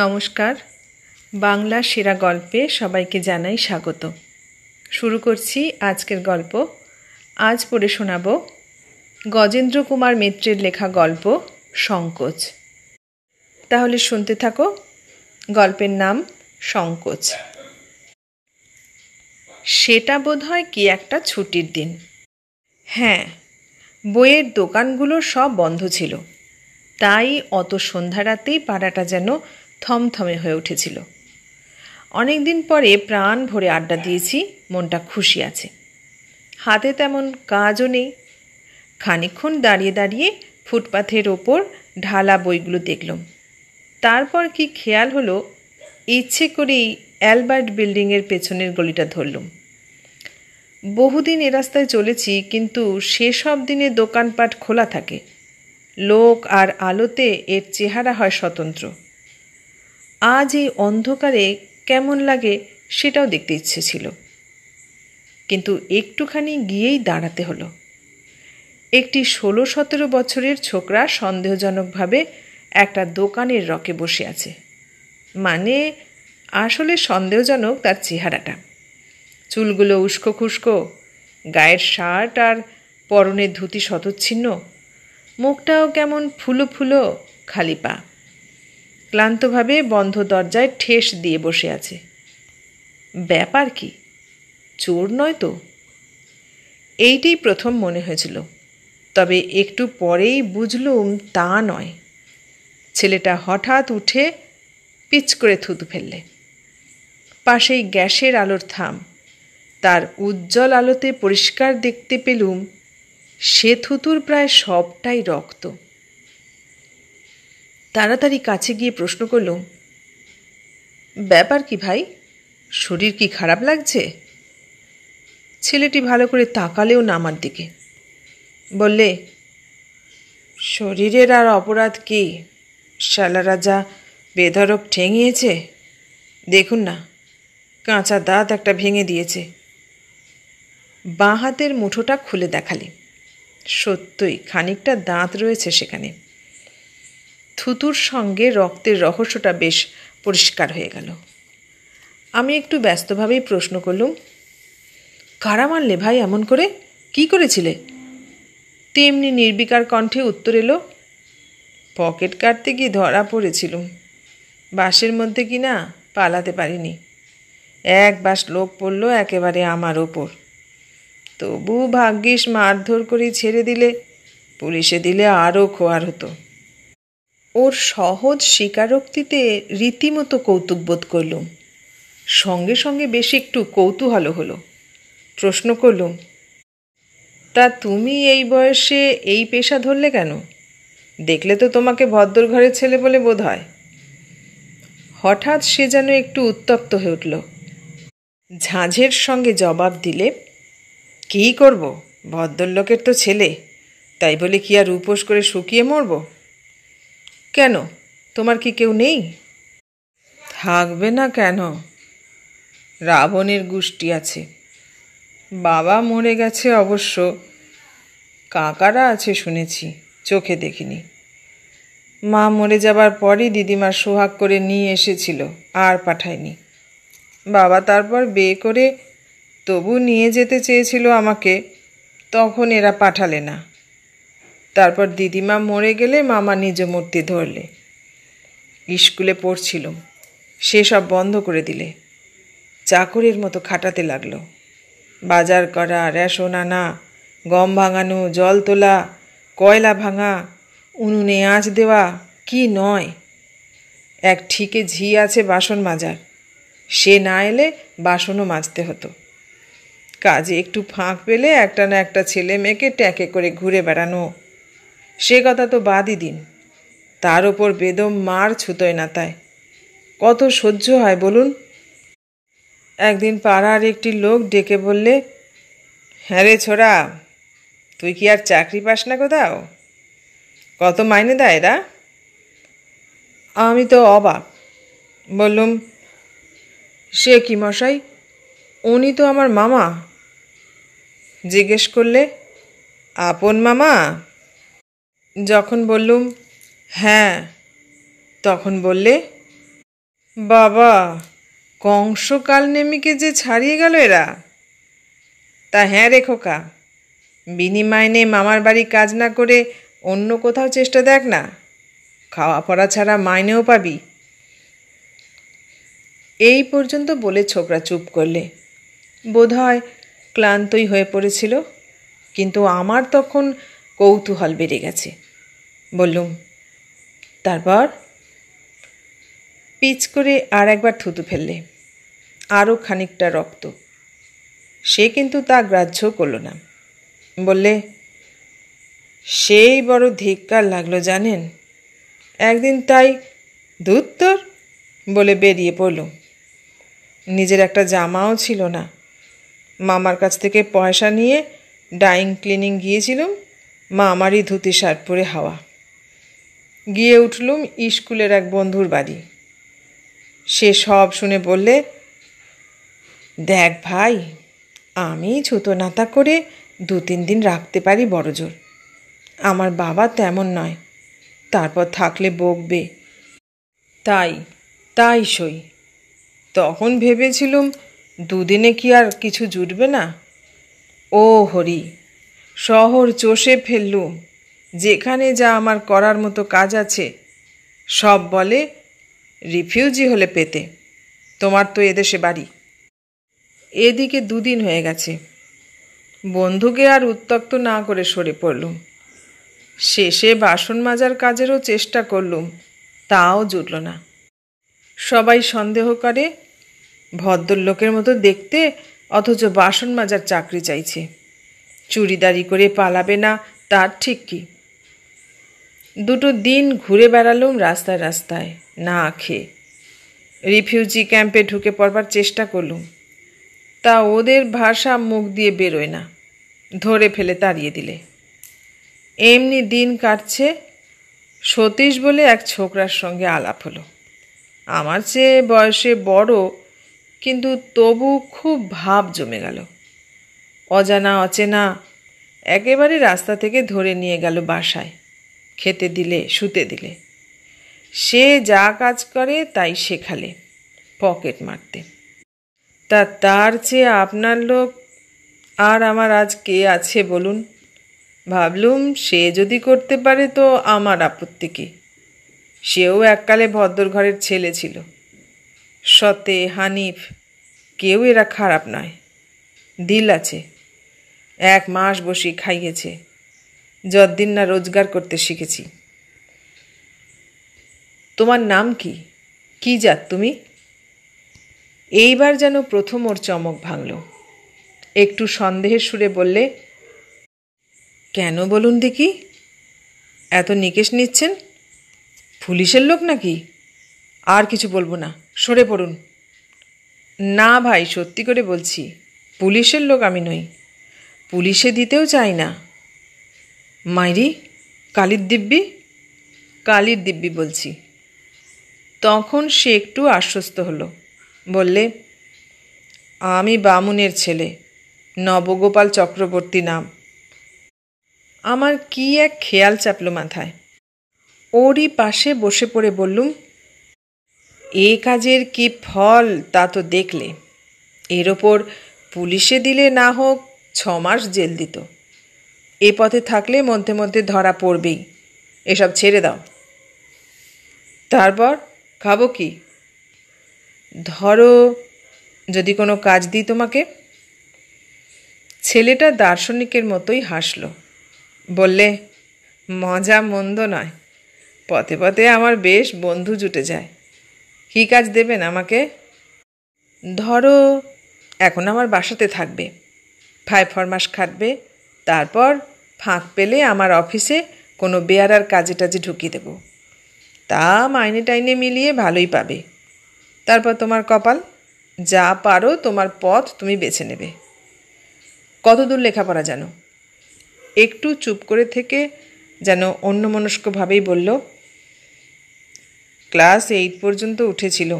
নমস্কার বাংলা সেরা গল্পে সবাইকে জানাই স্বাগত শুরু করছি আজকের গল্প আজ পড়ে শোনাব গজেন্দ্র কুমার মিত্রের লেখা গল্প সংকোচ তাহলে শুনতে থাকো গল্পের নাম সংকোচ সেটা বোধ হয় কি একটা ছুটির দিন হ্যাঁ বইয়ের দোকানগুলো সব বন্ধ ছিল তাই অত সন্ধ্যা রাতেই পাড়াটা যেন থমথমে হয়ে উঠেছিল অনেক দিন পরে প্রাণ ভরে আড্ডা দিয়েছি মনটা খুশি আছে হাতে তেমন কাজও নেই খানিক্ষণ দাঁড়িয়ে দাঁড়িয়ে ফুটপাথের ওপর ঢালা বইগুলো দেখলাম তারপর কি খেয়াল হলো ইচ্ছে করেই অ্যালবার্ট বিল্ডিংয়ের পেছনের গলিটা ধরলুম বহুদিন এ রাস্তায় চলেছি কিন্তু সেসব দিনে দোকানপাট খোলা থাকে লোক আর আলোতে এর চেহারা হয় স্বতন্ত্র আজ এই অন্ধকারে কেমন লাগে সেটাও দেখতে ইচ্ছে ছিল কিন্তু একটুখানি গিয়েই দাঁড়াতে হলো একটি ষোলো সতেরো বছরের ছোকরা সন্দেহজনকভাবে একটা দোকানের রকে বসে আছে মানে আসলে সন্দেহজনক তার চেহারাটা চুলগুলো উস্কো খুস্কো গায়ের শার্ট আর পরনের ধুতি শতচ্ছিন্ন মুখটাও কেমন ফুলো ফুলো খালি পা ক্লান্তভাবে বন্ধ দরজায় ঠেস দিয়ে বসে আছে ব্যাপার কি চোর নয় তো এইটাই প্রথম মনে হয়েছিল তবে একটু পরেই বুঝলুম তা নয় ছেলেটা হঠাৎ উঠে পিচ করে থুতু ফেললে পাশেই গ্যাসের আলোর থাম তার উজ্জ্বল আলোতে পরিষ্কার দেখতে পেলুম সে থুতুর প্রায় সবটাই রক্ত তাড়াতাড়ি কাছে গিয়ে প্রশ্ন করল ব্যাপার কি ভাই শরীর কি খারাপ লাগছে ছেলেটি ভালো করে তাকালেও না আমার দিকে বললে শরীরের আর অপরাধ কি শালা রাজা বেধরক ঠেঙিয়েছে দেখুন না কাঁচা দাঁত একটা ভেঙে দিয়েছে বাঁ হাতের মুঠোটা খুলে দেখালে সত্যই খানিকটা দাঁত রয়েছে সেখানে থুতুর সঙ্গে রক্তের রহস্যটা বেশ পরিষ্কার হয়ে গেল আমি একটু ব্যস্তভাবেই প্রশ্ন করলুম কারা মারলে ভাই এমন করে কি করেছিলে তেমনি নির্বিকার কণ্ঠে উত্তর এলো পকেট কাটতে গিয়ে ধরা পড়েছিলুম বাসের মধ্যে কি না পালাতে পারিনি এক বাস লোক পড়লো একেবারে আমার ওপর তবু ভাগ্যিস মারধর করে ছেড়ে দিলে পুলিশে দিলে আরও খোয়ার হতো ওর সহজ স্বীকারোক্তিতে রীতিমতো কৌতুকবোধ করলুম সঙ্গে সঙ্গে বেশ একটু কৌতূহল হলো প্রশ্ন করলুম তা তুমি এই বয়সে এই পেশা ধরলে কেন দেখলে তো তোমাকে ভদ্র ঘরের ছেলে বলে বোধ হয় হঠাৎ সে যেন একটু উত্তপ্ত হয়ে উঠল ঝাঁঝের সঙ্গে জবাব দিলে কী করব ভদ্রলোকের তো ছেলে তাই বলে কি আর উপোস করে শুকিয়ে মরবো কেন তোমার কি কেউ নেই থাকবে না কেন রাবণের গোষ্ঠী আছে বাবা মরে গেছে অবশ্য কাকারা আছে শুনেছি চোখে দেখিনি মা মরে যাবার পরই দিদিমা সোহাগ করে নিয়ে এসেছিল আর পাঠায়নি বাবা তারপর বিয়ে করে তবু নিয়ে যেতে চেয়েছিল আমাকে তখন এরা পাঠালে না তারপর দিদিমা মরে গেলে মামা নিজ মূর্তি ধরলে স্কুলে পড়ছিল সে সব বন্ধ করে দিলে চাকরের মতো খাটাতে লাগলো বাজার করা রেশন আনা গম ভাঙানো জল তোলা কয়লা ভাঙা উনুনে আঁচ দেওয়া কি নয় এক ঠিকে ঝি আছে বাসন মাজার সে না এলে বাসনও মাজতে হতো কাজে একটু ফাঁক পেলে একটা না একটা ছেলে মেয়েকে ট্যাকে করে ঘুরে বেড়ানো সে কথা তো বাদই দিন তার ওপর বেদম মার ছুতোয় না তাই কত সহ্য হয় বলুন একদিন পাড়ার একটি লোক ডেকে বললে হ্যাঁ রে ছোড়া তুই কি আর চাকরি পাস না কোথাও কত মাইনে দেয় রা আমি তো অবাক বললুম সে কি মশাই উনি তো আমার মামা জিজ্ঞেস করলে আপন মামা যখন বললুম হ্যাঁ তখন বললে বাবা কংস নেমিকে যে ছাড়িয়ে গেল এরা তা হ্যাঁ রে খোকা বিনিময় নে মামার বাড়ি কাজ না করে অন্য কোথাও চেষ্টা দেখ না খাওয়া পড়া ছাড়া মাইনেও পাবি এই পর্যন্ত বলে ছোকরা চুপ করলে হয় ক্লান্তই হয়ে পড়েছিল কিন্তু আমার তখন কৌতূহল বেড়ে গেছে বললুম তারপর পিচ করে আর একবার থুতু ফেললে আরও খানিকটা রক্ত সে কিন্তু তা গ্রাহ্য করল না বললে সেই বড় ধিক্কার লাগলো জানেন একদিন তাই দুত্তর বলে বেরিয়ে পড়ল নিজের একটা জামাও ছিল না মামার কাছ থেকে পয়সা নিয়ে ডাইং ক্লিনিং গিয়েছিলাম মা আমারই ধুতি শার্ট পরে হাওয়া গিয়ে উঠলুম স্কুলের এক বন্ধুর বাড়ি সে সব শুনে বললে দেখ ভাই আমি ছুতো নাতা করে দু তিন দিন রাখতে পারি বড় জোর আমার বাবা তেমন নয় তারপর থাকলে বকবে তাই তাই সই তখন ভেবেছিলুম দুদিনে কি আর কিছু জুটবে না ও হরি শহর চষে ফেললুম যেখানে যা আমার করার মতো কাজ আছে সব বলে রিফিউজি হলে পেতে তোমার তো এদেশে বাড়ি এদিকে দুদিন হয়ে গেছে বন্ধুকে আর উত্তক্ত না করে সরে পড়লুম শেষে বাসন মাজার কাজেরও চেষ্টা করলুম তাও জুটল না সবাই সন্দেহ করে ভদ্রলোকের মতো দেখতে অথচ বাসন মাজার চাকরি চাইছে চুরিদারি করে পালাবে না তার ঠিক কী দুটো দিন ঘুরে বেড়ালুম রাস্তায় রাস্তায় না খেয়ে রিফিউজি ক্যাম্পে ঢুকে পড়বার চেষ্টা করলুম তা ওদের ভাষা মুখ দিয়ে বেরোয় না ধরে ফেলে তাড়িয়ে দিলে এমনি দিন কাটছে সতীশ বলে এক ছোকরার সঙ্গে আলাপ হলো আমার চেয়ে বয়সে বড় কিন্তু তবু খুব ভাব জমে গেল অজানা অচেনা একেবারে রাস্তা থেকে ধরে নিয়ে গেল বাসায় খেতে দিলে শুতে দিলে সে যা কাজ করে তাই শেখালে পকেট মারতে তা তার চেয়ে আপনার লোক আর আমার আজ কে আছে বলুন ভাবলুম সে যদি করতে পারে তো আমার আপত্তি কী সেও এককালে ভদ্র ঘরের ছেলে ছিল সতে হানিফ কেউ এরা খারাপ নয় দিল আছে এক মাস বসি খাইয়েছে যতদিন না রোজগার করতে শিখেছি তোমার নাম কি কি যাত তুমি এইবার যেন প্রথম ওর চমক ভাঙল একটু সন্দেহের সুরে বললে কেন বলুন দেখি এত নিকেশ নিচ্ছেন পুলিশের লোক নাকি আর কিছু বলবো না সরে পড়ুন না ভাই সত্যি করে বলছি পুলিশের লোক আমি নই পুলিশে দিতেও চাই না মাইরি কালির দিব্যি কালির দিব্যি বলছি তখন সে একটু আশ্বস্ত হলো বললে আমি বামুনের ছেলে নবগোপাল চক্রবর্তী নাম আমার কি এক খেয়াল চাপলো মাথায় ওরই পাশে বসে পড়ে বললুম এ কাজের কি ফল তা তো দেখলে এর ওপর পুলিশে দিলে না হোক ছ মাস জেল দিত এ পথে থাকলে মধ্যে মধ্যে ধরা পড়বেই এসব ছেড়ে দাও তারপর খাবো কি ধরো যদি কোনো কাজ দিই তোমাকে ছেলেটা দার্শনিকের মতোই হাসল বললে মজা মন্দ নয় পথে পথে আমার বেশ বন্ধু জুটে যায় কী কাজ দেবেন আমাকে ধরো এখন আমার বাসাতে থাকবে ফাইভ ফরমাস খাটবে তারপর ফাঁক পেলে আমার অফিসে কোনো বেয়ারার কাজে টাজে ঢুকিয়ে দেবো তা মাইনে টাইনে মিলিয়ে ভালোই পাবে তারপর তোমার কপাল যা পারো তোমার পথ তুমি বেছে নেবে কতদূর লেখাপড়া জানো একটু চুপ করে থেকে যেন অন্যমনস্কভাবেই বলল ক্লাস এইট পর্যন্ত উঠেছিল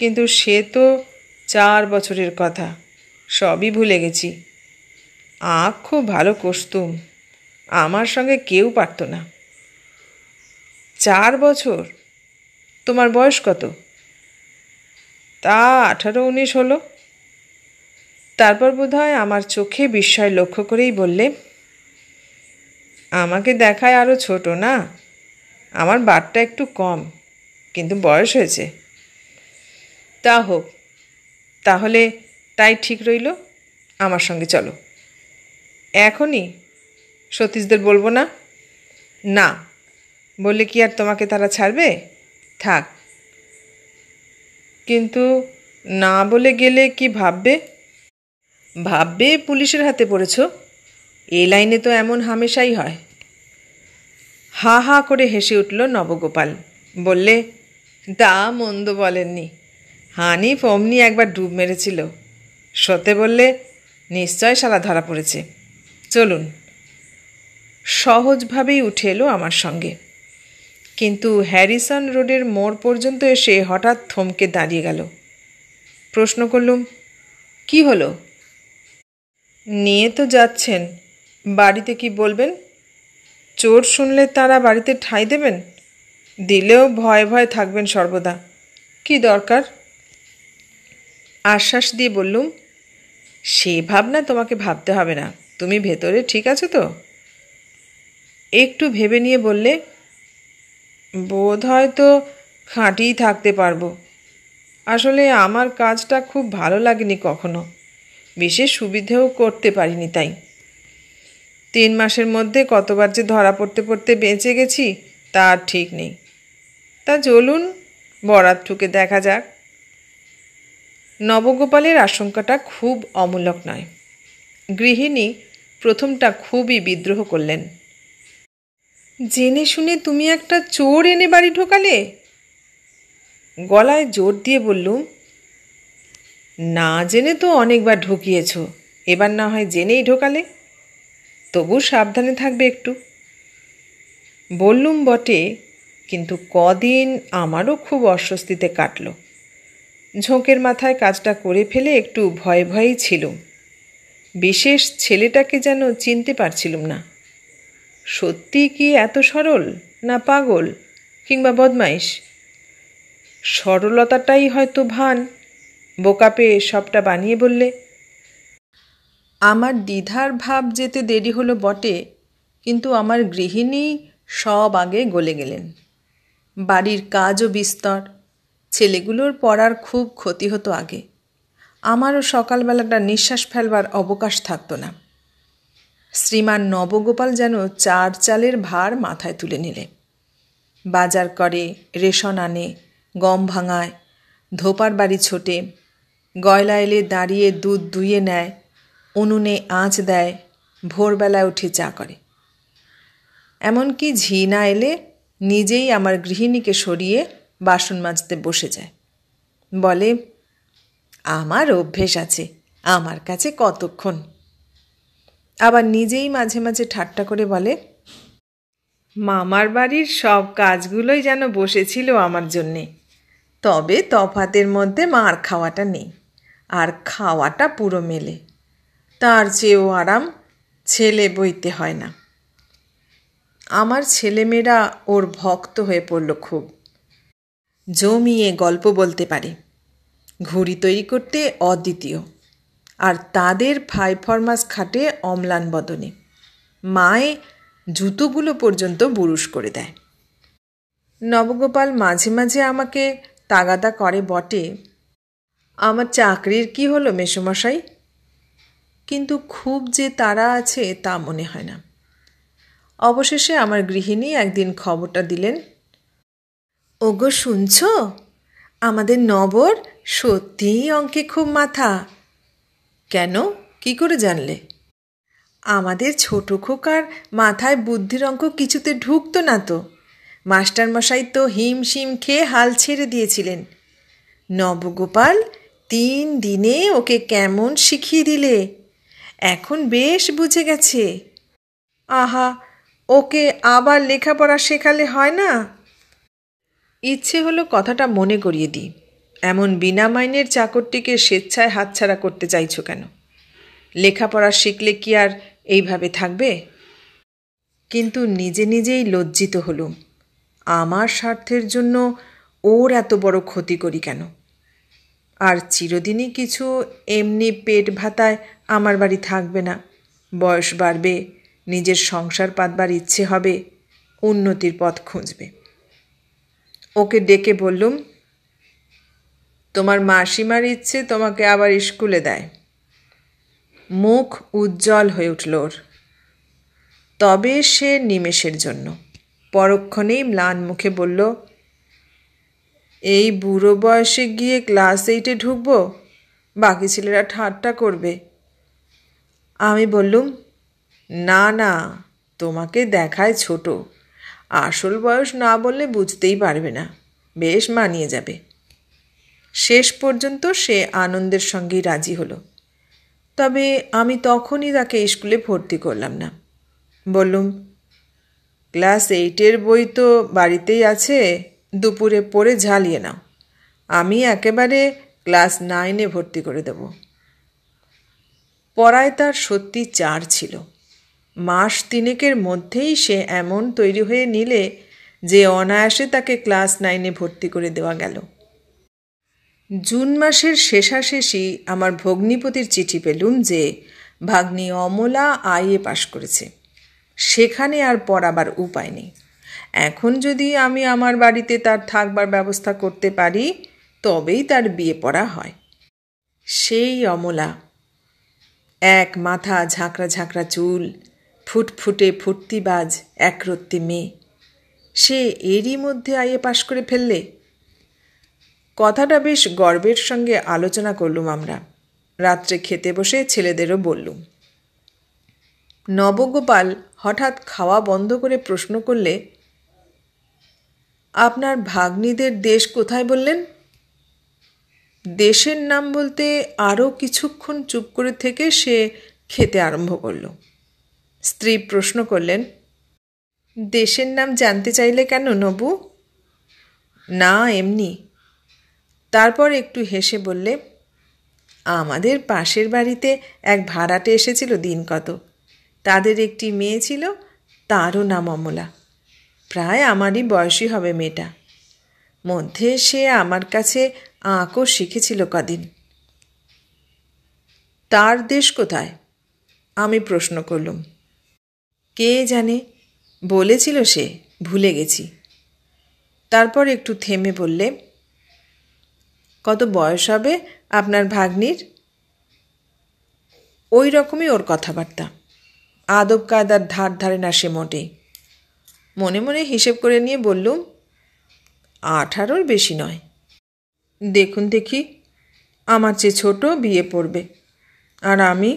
কিন্তু সে তো চার বছরের কথা সবই ভুলে গেছি আঁক খুব ভালো কস্তুম আমার সঙ্গে কেউ পারত না চার বছর তোমার বয়স কত তা আঠারো উনিশ হলো তারপর হয় আমার চোখে বিস্ময় লক্ষ্য করেই বললে আমাকে দেখায় আরও ছোট না আমার বারটা একটু কম কিন্তু বয়স হয়েছে তা হোক তাহলে তাই ঠিক রইল আমার সঙ্গে চলো এখনই সতীশদের বলবো না না বলে কি আর তোমাকে তারা ছাড়বে থাক কিন্তু না বলে গেলে কি ভাববে ভাববে পুলিশের হাতে পড়েছ এ লাইনে তো এমন হামেশাই হয় হা হা করে হেসে উঠল নবগোপাল বললে তা মন্দ বলেননি হানি ফমনি একবার ডুব মেরেছিল সতে বললে নিশ্চয় শালা ধরা পড়েছে চলুন সহজভাবেই উঠে এলো আমার সঙ্গে কিন্তু হ্যারিসন রোডের মোড় পর্যন্ত এসে হঠাৎ থমকে দাঁড়িয়ে গেল প্রশ্ন করলুম কি হলো নিয়ে তো যাচ্ছেন বাড়িতে কি বলবেন চোর শুনলে তারা বাড়িতে ঠাঁই দেবেন দিলেও ভয় ভয় থাকবেন সর্বদা কি দরকার আশ্বাস দিয়ে বললুম সে ভাবনা তোমাকে ভাবতে হবে না তুমি ভেতরে ঠিক আছো তো একটু ভেবে নিয়ে বললে বোধ হয় তো খাঁটিই থাকতে পারবো আসলে আমার কাজটা খুব ভালো লাগেনি কখনো বিশেষ সুবিধেও করতে পারিনি তাই তিন মাসের মধ্যে কতবার যে ধরা পড়তে পড়তে বেঁচে গেছি তার ঠিক নেই তা চলুন বরাত ঠুকে দেখা যাক নবগোপালের আশঙ্কাটা খুব অমূলক নয় গৃহিণী প্রথমটা খুবই বিদ্রোহ করলেন জেনে শুনে তুমি একটা চোর এনে বাড়ি ঢোকালে গলায় জোর দিয়ে বললুম না জেনে তো অনেকবার ঢুকিয়েছ এবার না হয় জেনেই ঢোকালে তবু সাবধানে থাকবে একটু বললুম বটে কিন্তু কদিন আমারও খুব অস্বস্তিতে কাটল ঝোঁকের মাথায় কাজটা করে ফেলে একটু ভয় ভয়েই ছিলুম বিশেষ ছেলেটাকে যেন চিনতে পারছিলুম না সত্যি কি এত সরল না পাগল কিংবা বদমাইশ সরলতাটাই হয়তো ভান বোকা পেয়ে সবটা বানিয়ে বললে আমার দ্বিধার ভাব যেতে দেরি হলো বটে কিন্তু আমার গৃহিণী সব আগে গলে গেলেন বাড়ির কাজও বিস্তর ছেলেগুলোর পড়ার খুব ক্ষতি হতো আগে আমারও সকালবেলাটা নিঃশ্বাস ফেলবার অবকাশ থাকতো না শ্রীমান নবগোপাল যেন চার চালের ভার মাথায় তুলে নিলে বাজার করে রেশন আনে গম ভাঙায় ধোপার বাড়ি ছোটে গয়লা এলে দাঁড়িয়ে দুধ দুয়ে নেয় উনুনে আঁচ দেয় ভোরবেলায় উঠে চা করে এমনকি ঝি না এলে নিজেই আমার গৃহিণীকে সরিয়ে বাসন মাজতে বসে যায় বলে আমার অভ্যেস আছে আমার কাছে কতক্ষণ আবার নিজেই মাঝে মাঝে ঠাট্টা করে বলে মামার বাড়ির সব কাজগুলোই যেন বসেছিল আমার জন্যে তবে তফাতের মধ্যে মার খাওয়াটা নেই আর খাওয়াটা পুরো মেলে তার চেয়েও আরাম ছেলে বইতে হয় না আমার ছেলেমেয়েরা ওর ভক্ত হয়ে পড়ল খুব জমিয়ে গল্প বলতে পারে ঘুড়ি তৈরি করতে অদ্বিতীয় আর তাদের ফাইফরমাস খাটে অম্লান বদনে মায়ে জুতোগুলো পর্যন্ত বুরুশ করে দেয় নবগোপাল মাঝে মাঝে আমাকে তাগাদা করে বটে আমার চাকরির কি হলো মেসোমশাই কিন্তু খুব যে তারা আছে তা মনে হয় না অবশেষে আমার গৃহিণী একদিন খবরটা দিলেন ওগো শুনছো আমাদের নবর সত্যিই অঙ্কে খুব মাথা কেন কি করে জানলে আমাদের ছোট খোকার মাথায় বুদ্ধির অঙ্ক কিছুতে ঢুকতো না তো মাস্টারমশাই তো হিমশিম খেয়ে হাল ছেড়ে দিয়েছিলেন নবগোপাল তিন দিনে ওকে কেমন শিখিয়ে দিলে এখন বেশ বুঝে গেছে আহা ওকে আবার লেখাপড়া শেখালে হয় না ইচ্ছে হলো কথাটা মনে করিয়ে দিই এমন বিনা মাইনের চাকরটিকে স্বেচ্ছায় হাতছাড়া করতে চাইছো কেন লেখাপড়া শিখলে কি আর এইভাবে থাকবে কিন্তু নিজে নিজেই লজ্জিত হলুম আমার স্বার্থের জন্য ওর এত বড় ক্ষতি করি কেন আর চিরদিনই কিছু এমনি পেট ভাতায় আমার বাড়ি থাকবে না বয়স বাড়বে নিজের সংসার পাতবার ইচ্ছে হবে উন্নতির পথ খুঁজবে ওকে ডেকে বললুম তোমার মাসিমার ইচ্ছে তোমাকে আবার স্কুলে দেয় মুখ উজ্জ্বল হয়ে উঠল ওর তবে সে নিমেষের জন্য পরক্ষণেই ম্লান মুখে বলল এই বুড়ো বয়সে গিয়ে ক্লাস এইটে ঢুকবো বাকি ছেলেরা ঠাট্টা করবে আমি বললুম না না তোমাকে দেখায় ছোটো আসল বয়স না বললে বুঝতেই পারবে না বেশ মানিয়ে যাবে শেষ পর্যন্ত সে আনন্দের সঙ্গেই রাজি হলো তবে আমি তখনই তাকে স্কুলে ভর্তি করলাম না বললুম ক্লাস এইটের বই তো বাড়িতেই আছে দুপুরে পড়ে ঝালিয়ে নাও আমি একেবারে ক্লাস নাইনে ভর্তি করে দেব পড়ায় তার সত্যি চার ছিল মাস তিনেকের মধ্যেই সে এমন তৈরি হয়ে নিলে যে অনায়াসে তাকে ক্লাস নাইনে ভর্তি করে দেওয়া গেল জুন মাসের শেষাশেষি আমার ভগ্নিপতির চিঠি পেলুম যে ভাগ্নি অমলা আইএ পাশ করেছে সেখানে আর পড়াবার উপায় নেই এখন যদি আমি আমার বাড়িতে তার থাকবার ব্যবস্থা করতে পারি তবেই তার বিয়ে পড়া হয় সেই অমলা এক মাথা ঝাঁকড়া ঝাঁকড়া চুল ফুটফুটে ফুটতিবাজ একরত্তি মেয়ে সে এরই মধ্যে আইয়ে পাশ করে ফেললে কথাটা বেশ গর্বের সঙ্গে আলোচনা করলুম আমরা রাত্রে খেতে বসে ছেলেদেরও বললুম নবগোপাল হঠাৎ খাওয়া বন্ধ করে প্রশ্ন করলে আপনার ভাগ্নিদের দেশ কোথায় বললেন দেশের নাম বলতে আরও কিছুক্ষণ চুপ করে থেকে সে খেতে আরম্ভ করলো স্ত্রী প্রশ্ন করলেন দেশের নাম জানতে চাইলে কেন নবু না এমনি তারপর একটু হেসে বললে আমাদের পাশের বাড়িতে এক ভাড়াটে এসেছিল দিন কত তাদের একটি মেয়ে ছিল তারও নাম অমলা প্রায় আমারই বয়সী হবে মেয়েটা মধ্যে সে আমার কাছে আঁকো শিখেছিল কদিন তার দেশ কোথায় আমি প্রশ্ন করলুম কে জানে বলেছিল সে ভুলে গেছি তারপর একটু থেমে বললে কত বয়স হবে আপনার ভাগ্নির ওই রকমই ওর কথাবার্তা আদব কায়দার ধার ধারে না সে মোটেই মনে মনে হিসেব করে নিয়ে বললুম আঠারোর বেশি নয় দেখুন দেখি আমার চেয়ে ছোট বিয়ে পড়বে আর আমি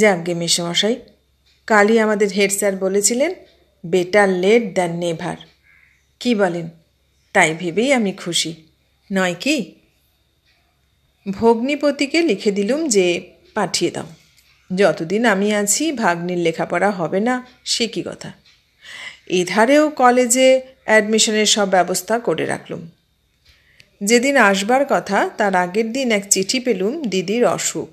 যাকগে মেশামশাই কালই আমাদের হেড স্যার বলেছিলেন বেটার লেট দ্যান নেভার কি বলেন তাই ভেবেই আমি খুশি নয় কি ভগ্নিপতিকে লিখে দিলুম যে পাঠিয়ে দাও যতদিন আমি আছি ভাগ্নির লেখাপড়া হবে না সে কি কথা এধারেও কলেজে অ্যাডমিশনের সব ব্যবস্থা করে রাখলুম যেদিন আসবার কথা তার আগের দিন এক চিঠি পেলুম দিদির অসুখ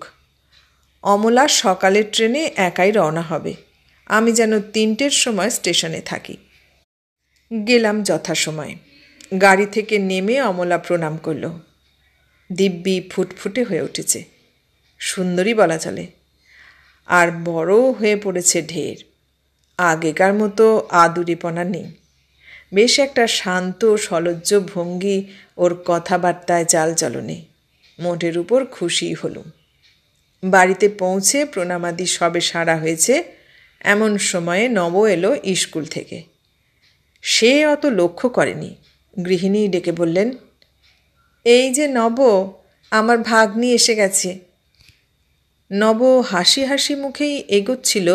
অমলা সকালের ট্রেনে একাই রওনা হবে আমি যেন তিনটের সময় স্টেশনে থাকি গেলাম যথাসময়ে গাড়ি থেকে নেমে অমলা প্রণাম করল দিব্যি ফুটফুটে হয়ে উঠেছে সুন্দরী বলা চলে আর বড় হয়ে পড়েছে ঢের আগেকার মতো আদুরিপনা নেই বেশ একটা শান্ত সলজ্জ ভঙ্গি ওর কথাবার্তায় চলনে মোটের উপর খুশি হলুম বাড়িতে পৌঁছে প্রণামাদি সবে সারা হয়েছে এমন সময়ে নব এলো স্কুল থেকে সে অত লক্ষ্য করেনি গৃহিণী ডেকে বললেন এই যে নব আমার ভাগ্নি এসে গেছে নব হাসি হাসি মুখেই এগোচ্ছিল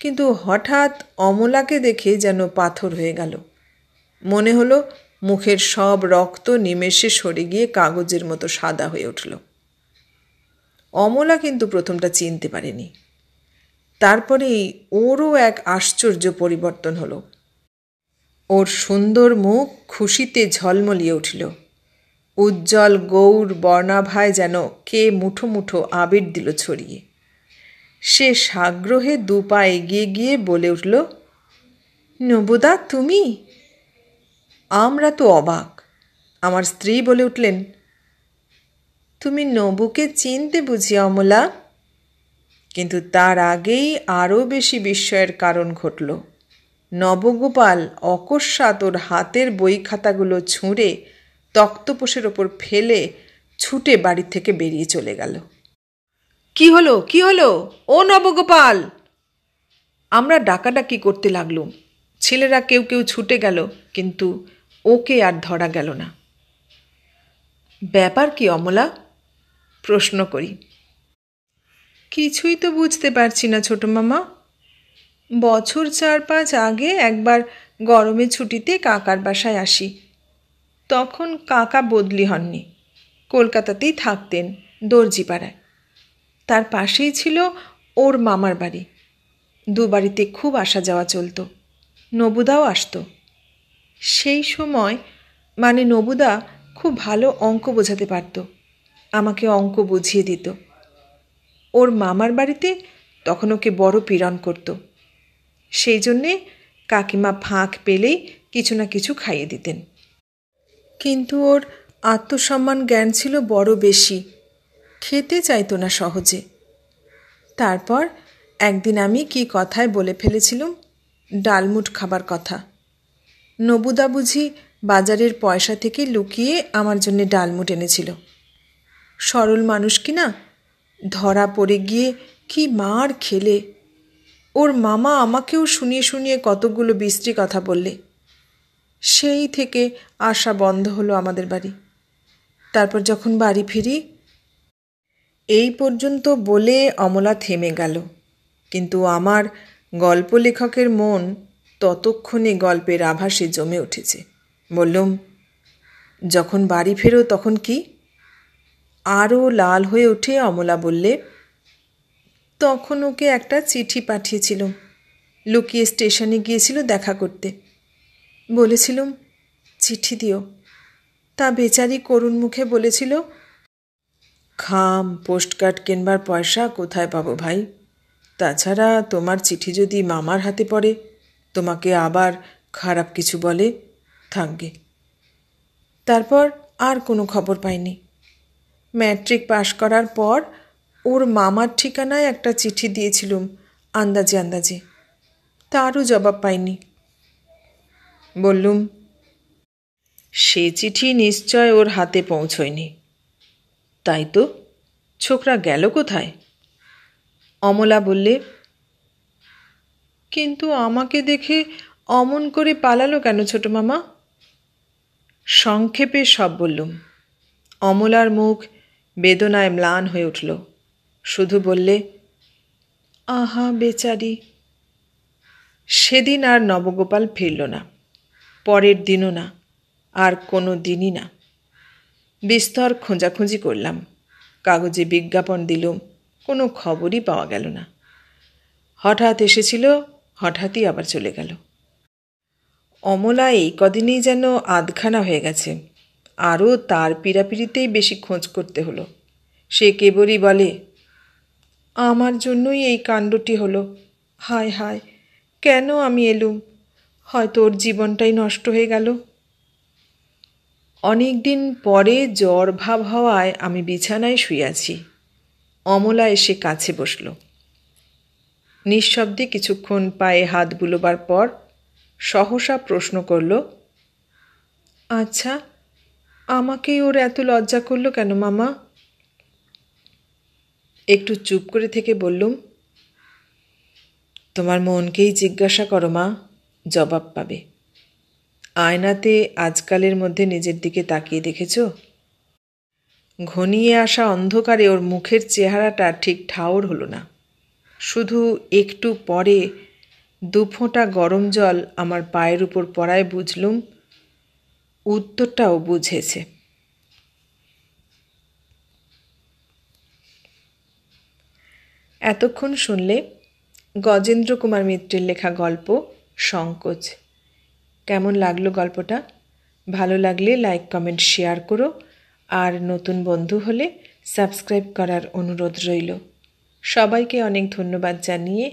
কিন্তু হঠাৎ অমলাকে দেখে যেন পাথর হয়ে গেল মনে হলো মুখের সব রক্ত নিমেষে সরে গিয়ে কাগজের মতো সাদা হয়ে উঠল অমলা কিন্তু প্রথমটা চিনতে পারেনি তারপরেই ওরও এক আশ্চর্য পরিবর্তন হলো ওর সুন্দর মুখ খুশিতে ঝলমলিয়ে উঠল উজ্জ্বল গৌর বর্ণাভায় যেন কে মুঠো মুঠো আবির দিল ছড়িয়ে সে সাগ্রহে দু পা এগিয়ে গিয়ে বলে উঠল নবুদা তুমি আমরা তো অবাক আমার স্ত্রী বলে উঠলেন তুমি নবুকে চিনতে বুঝি অমলা কিন্তু তার আগেই আরও বেশি বিস্ময়ের কারণ ঘটল নবগোপাল অকস্মাৎ ওর হাতের বই খাতাগুলো ছুঁড়ে তক্তপোষের ওপর ফেলে ছুটে বাড়ি থেকে বেরিয়ে চলে গেল কি হলো কি হলো ও নবগোপাল আমরা ডাকাডাকি করতে লাগলুম ছেলেরা কেউ কেউ ছুটে গেল কিন্তু ওকে আর ধরা গেল না ব্যাপার কি অমলা প্রশ্ন করি কিছুই তো বুঝতে পারছি না ছোটো মামা বছর চার পাঁচ আগে একবার গরমে ছুটিতে কাকার বাসায় আসি তখন কাকা বদলি হননি কলকাতাতেই থাকতেন দর্জিপাড়ায় তার পাশেই ছিল ওর মামার বাড়ি দু বাড়িতে খুব আসা যাওয়া চলত নবুদাও আসত সেই সময় মানে নবুদা খুব ভালো অঙ্ক বোঝাতে পারতো আমাকে অঙ্ক বুঝিয়ে দিত ওর মামার বাড়িতে তখন ওকে বড় পীড়ন করত সেই জন্যে কাকিমা ফাঁক পেলেই কিছু না কিছু খাইয়ে দিতেন কিন্তু ওর আত্মসম্মান জ্ঞান ছিল বড় বেশি খেতে চাইতো না সহজে তারপর একদিন আমি কি কথায় বলে ফেলেছিলাম ডালমুট খাবার কথা নবুদা বুঝি বাজারের পয়সা থেকে লুকিয়ে আমার জন্য ডালমুট এনেছিল সরল মানুষ কি না ধরা পড়ে গিয়ে কি মার খেলে ওর মামা আমাকেও শুনিয়ে শুনিয়ে কতগুলো বিশ্রী কথা বললে সেই থেকে আসা বন্ধ হলো আমাদের বাড়ি তারপর যখন বাড়ি ফিরি এই পর্যন্ত বলে অমলা থেমে গেল কিন্তু আমার গল্প লেখকের মন ততক্ষণে গল্পের আভাসে জমে উঠেছে বললুম যখন বাড়ি ফেরো তখন কি আরও লাল হয়ে উঠে অমলা বললে তখন ওকে একটা চিঠি পাঠিয়েছিল লুকিয়ে স্টেশনে গিয়েছিল দেখা করতে বলেছিলুম চিঠি দিও তা বেচারি করুণ মুখে বলেছিল খাম পোস্টকার্ড কেনবার পয়সা কোথায় পাবো ভাই তাছাড়া তোমার চিঠি যদি মামার হাতে পড়ে তোমাকে আবার খারাপ কিছু বলে থাকবে তারপর আর কোনো খবর পাইনি ম্যাট্রিক পাশ করার পর ওর মামার ঠিকানায় একটা চিঠি দিয়েছিলুম আন্দাজে আন্দাজে তারও জবাব পাইনি বললুম সে চিঠি নিশ্চয় ওর হাতে পৌঁছয়নি তাই তো ছোকরা গেল কোথায় অমলা বললে কিন্তু আমাকে দেখে অমন করে পালালো কেন ছোট মামা সংক্ষেপে সব বললুম অমলার মুখ বেদনায় ম্লান হয়ে উঠল শুধু বললে আহা বেচারি সেদিন আর নবগোপাল ফিরল না পরের দিনও না আর কোনো দিনই না বিস্তর খোঁজাখুঁজি করলাম কাগজে বিজ্ঞাপন দিলুম কোনো খবরই পাওয়া গেল না হঠাৎ এসেছিল হঠাৎই আবার চলে গেল অমলা এই কদিনই যেন আধখানা হয়ে গেছে আরও তার পীড়াপিড়িতেই বেশি খোঁজ করতে হলো সে কেবলই বলে আমার জন্যই এই কাণ্ডটি হলো হায় হায় কেন আমি এলুম হয়তো ওর জীবনটাই নষ্ট হয়ে গেল অনেক দিন পরে জ্বর ভাব হওয়ায় আমি বিছানায় শুয়েছি অমলা এসে কাছে বসল নিঃশব্দে কিছুক্ষণ পায়ে হাত বুলোবার পর সহসা প্রশ্ন করল আচ্ছা আমাকেই ওর এত লজ্জা করলো কেন মামা একটু চুপ করে থেকে বললুম তোমার মনকেই জিজ্ঞাসা করো মা জবাব পাবে আয়নাতে আজকালের মধ্যে নিজের দিকে তাকিয়ে দেখেছ ঘনিয়ে আসা অন্ধকারে ওর মুখের চেহারাটা ঠিক ঠাওর হলো না শুধু একটু পরে দুফোঁটা গরম জল আমার পায়ের উপর পড়ায় বুঝলুম উত্তরটাও বুঝেছে এতক্ষণ শুনলে গজেন্দ্র কুমার মিত্রের লেখা গল্প সংকোচ কেমন লাগলো গল্পটা ভালো লাগলে লাইক কমেন্ট শেয়ার করো আর নতুন বন্ধু হলে সাবস্ক্রাইব করার অনুরোধ রইল সবাইকে অনেক ধন্যবাদ জানিয়ে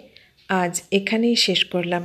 আজ এখানেই শেষ করলাম